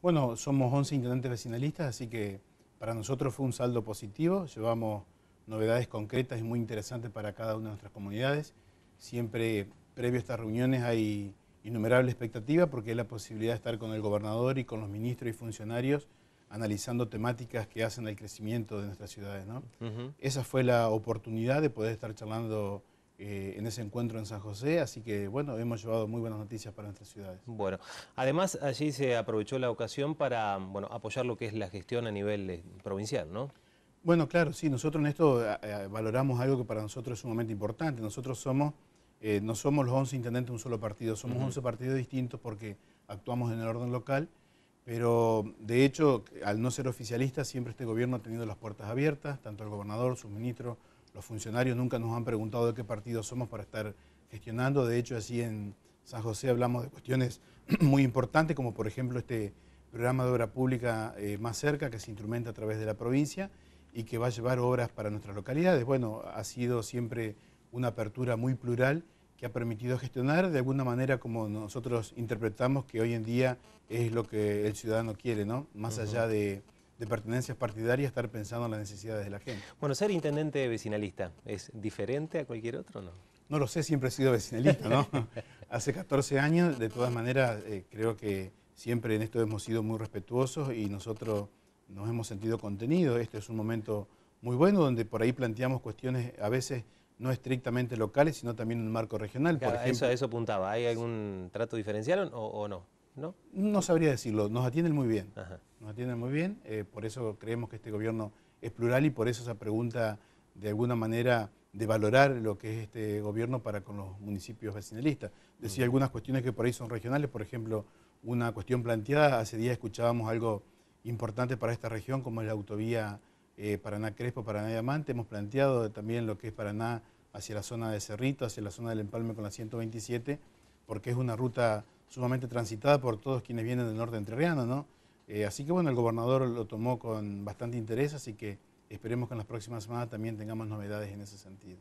Bueno, somos 11 intendentes vecinalistas, así que para nosotros fue un saldo positivo. Llevamos novedades concretas y muy interesantes para cada una de nuestras comunidades. Siempre previo a estas reuniones hay innumerable expectativa porque es la posibilidad de estar con el gobernador y con los ministros y funcionarios analizando temáticas que hacen al crecimiento de nuestras ciudades. Esa fue la oportunidad de poder estar charlando eh, en ese encuentro en San José, así que bueno, hemos llevado muy buenas noticias para nuestras ciudades. Bueno, además allí se aprovechó la ocasión para apoyar lo que es la gestión a nivel eh, provincial, ¿no? Bueno, claro, sí, nosotros en esto eh, valoramos algo que para nosotros es sumamente importante. Nosotros somos, no somos los 11 intendentes de un solo partido, somos 11 partidos distintos porque actuamos en el orden local, pero de hecho, al no ser oficialista, siempre este gobierno ha tenido las puertas abiertas, tanto el gobernador, sus ministros, los funcionarios nunca nos han preguntado de qué partido somos para estar gestionando. De hecho, así en San José hablamos de cuestiones muy importantes, como por ejemplo este programa de obra pública eh, más cerca que se instrumenta a través de la provincia y que va a llevar obras para nuestras localidades. Bueno, ha sido siempre una apertura muy plural que ha permitido gestionar de alguna manera como nosotros interpretamos que hoy en día es lo que el ciudadano quiere, ¿no? Más allá de de pertenencias partidarias estar pensando en las necesidades de la gente. Bueno, ser intendente vecinalista, ¿es diferente a cualquier otro no? No lo sé, siempre he sido vecinalista, ¿no? Hace 14 años, de todas maneras, eh, creo que siempre en esto hemos sido muy respetuosos y nosotros nos hemos sentido contenidos. Este es un momento muy bueno donde por ahí planteamos cuestiones a veces no estrictamente locales, sino también en un marco regional. por Eso, eso apuntaba. ¿Hay algún trato diferencial o no? ¿no? sabría decirlo, nos atienden muy bien. Nos atienden muy bien, eh, por eso creemos que este gobierno es plural y por eso esa pregunta, de alguna manera, de valorar lo que es este gobierno para con los municipios vecinalistas. Decía algunas cuestiones que por ahí son regionales, por ejemplo, una cuestión planteada, hace días escuchábamos algo importante para esta región, como es la autovía eh, Paraná-Crespo, Paraná-Diamante, hemos planteado también lo que es Paraná hacia la zona de Cerrito, hacia la zona del empalme con la 127, porque es una ruta sumamente transitada por todos quienes vienen del norte entrerriano, ¿no? Eh, así que bueno, el gobernador lo tomó con bastante interés, así que esperemos que en las próximas semanas también tengamos novedades en ese sentido.